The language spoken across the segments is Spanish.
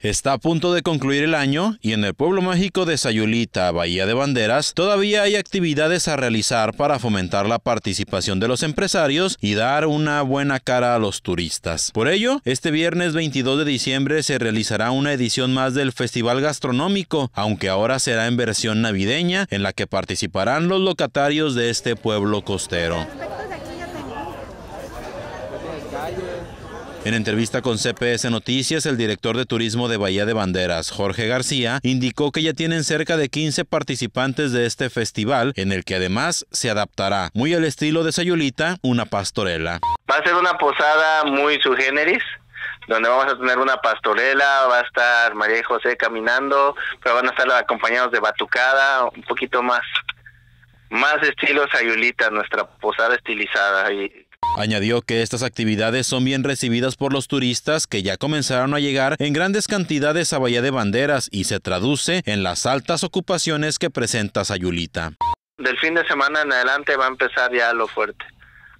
Está a punto de concluir el año y en el pueblo mágico de Sayulita, Bahía de Banderas, todavía hay actividades a realizar para fomentar la participación de los empresarios y dar una buena cara a los turistas. Por ello, este viernes 22 de diciembre se realizará una edición más del Festival Gastronómico, aunque ahora será en versión navideña, en la que participarán los locatarios de este pueblo costero. En entrevista con CPS Noticias, el director de turismo de Bahía de Banderas, Jorge García, indicó que ya tienen cerca de 15 participantes de este festival, en el que además se adaptará, muy al estilo de Sayulita, una pastorela. Va a ser una posada muy su generis, donde vamos a tener una pastorela, va a estar María y José caminando, pero van a estar acompañados de batucada, un poquito más, más estilo Sayulita, nuestra posada estilizada. Y Añadió que estas actividades son bien recibidas por los turistas que ya comenzaron a llegar en grandes cantidades a Bahía de Banderas y se traduce en las altas ocupaciones que presenta Sayulita. Del fin de semana en adelante va a empezar ya lo fuerte.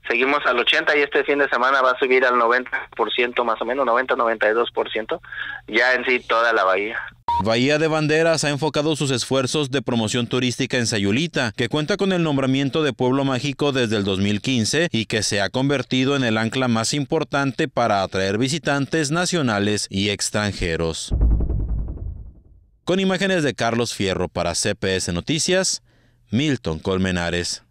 Seguimos al 80 y este fin de semana va a subir al 90% más o menos, 90-92% ya en sí toda la bahía. Bahía de Banderas ha enfocado sus esfuerzos de promoción turística en Sayulita, que cuenta con el nombramiento de Pueblo Mágico desde el 2015 y que se ha convertido en el ancla más importante para atraer visitantes nacionales y extranjeros. Con imágenes de Carlos Fierro para CPS Noticias, Milton Colmenares.